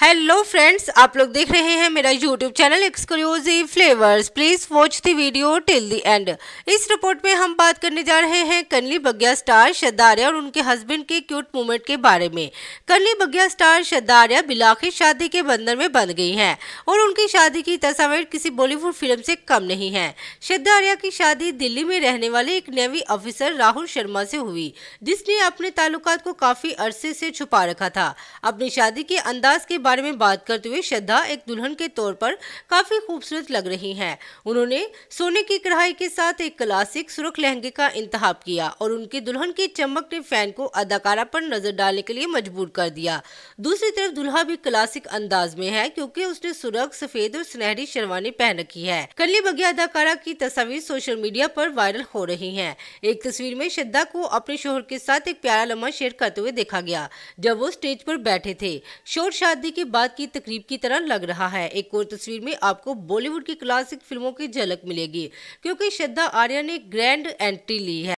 hello friends आप लोग देख रहे हैं मेरा YouTube channel Exclusive Flavours please watch the video till the end इस रिपोर्ट में हम बात करने जा रहे हैं कन्नी बग्या स्टार शदारिया और उनके हस्बैंड के क्यूट मूवमेंट के बारे में कन्नी बग्या स्टार शदारिया बिलाखी शादी के बंधन में बंध गई हैं और उनकी शादी की तस्वीर किसी बॉलीवुड फिल्म से कम नहीं है शदारिया की शादी दिल्ली में रहने वाले एक नेवी ऑफिसर राहुल शर्मा से हुई जिसने अपने ताल्लुकात को काफ़ी अरसे से छुपा रखा था अपनी शादी के अंदाज के बारे में बात करते हुए श्रद्धा एक दुल्हन के तौर पर काफी खूबसूरत लग रही हैं उन्होंने सोने की कढ़ाई के साथ एक क्लासिक सुरख लहंगे का इंतहा किया और उनके दुल्हन की चमक ने फैन को अदाकारा पर नजर डालने के लिए मजबूर कर दिया दूसरी तरफ दुल्हा भी क्लासिक अंदाज में है क्यूँकी उसने सुरख सफेद और सुनहरी शेरवानी पहन रखी है कली बगिया अदाकारा की तस्वीर सोशल मीडिया पर वायरल हो रही है एक तस्वीर में श्रद्धा को अपने शोहर के साथ एक प्यारा लम्हा शेयर करते हुए देखा गया जब वो स्टेज पर बैठे थे शोर शादी के बाद की तकरीब की तरह लग रहा है एक और तस्वीर में आपको बॉलीवुड की क्लासिक फिल्मों की झलक मिलेगी क्योंकि श्रद्धा आर्या ने ग्रैंड एंट्री ली है